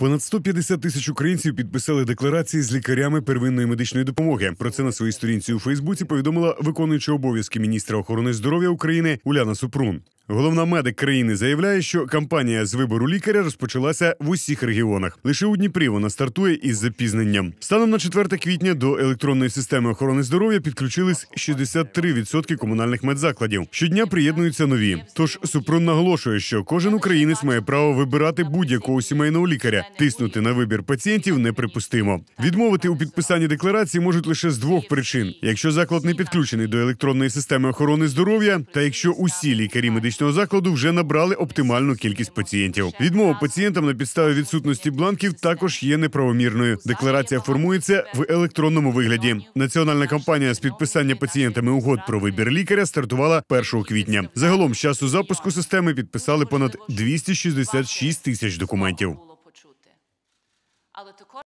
Понад 150 тисяч українців підписали декларації з лікарями первинної медичної допомоги. Про це на своїй сторінці у Фейсбуці повідомила виконуюча обов'язки міністра охорони здоров'я України Уляна Супрун. Головна медик країни заявляє, що кампанія з вибору лікаря розпочалася в усіх регіонах. Лише у Дніпрі вона стартує із запізненням. Станом на 4 квітня до електронної системи охорони здоров'я підключились 63% комунальних медзакладів. Щодня приєднуються нові. Тож Супрун наголошує, що кожен українець має право вибирати будь-якого сімейного лікаря. Тиснути на вибір пацієнтів неприпустимо. Відмовити у підписанні декларації можуть лише з двох причин: якщо заклад не підключений до електронної системи охорони здоров'я, та якщо усі лікарі медичної медичного закладу вже набрали оптимальну кількість пацієнтів. Відмова пацієнтам на підставі відсутності бланків також є неправомірною. Декларація формується в електронному вигляді. Національна кампанія з підписання пацієнтами угод про вибір лікаря стартувала 1 квітня. Загалом з часу запуску системи підписали понад 266 тисяч документів.